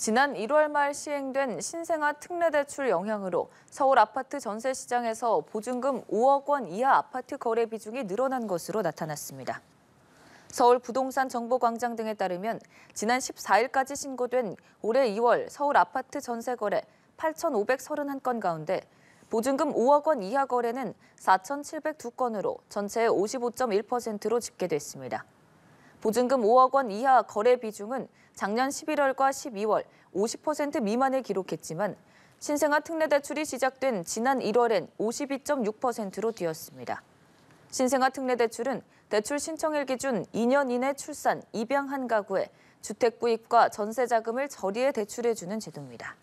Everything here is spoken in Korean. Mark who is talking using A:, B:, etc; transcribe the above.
A: 지난 1월 말 시행된 신생아 특례대출 영향으로 서울 아파트 전세 시장에서 보증금 5억 원 이하 아파트 거래 비중이 늘어난 것으로 나타났습니다. 서울 부동산 정보광장 등에 따르면 지난 14일까지 신고된 올해 2월 서울 아파트 전세 거래 8,531건 가운데 보증금 5억 원 이하 거래는 4,702건으로 전체의 55.1%로 집계됐습니다. 보증금 5억 원 이하 거래 비중은 작년 11월과 12월 50% 미만을 기록했지만 신생아 특례 대출이 시작된 지난 1월엔 52.6%로 뛰었습니다. 신생아 특례 대출은 대출 신청일 기준 2년 이내 출산, 입양 한 가구에 주택 구입과 전세 자금을 저리에 대출해주는 제도입니다.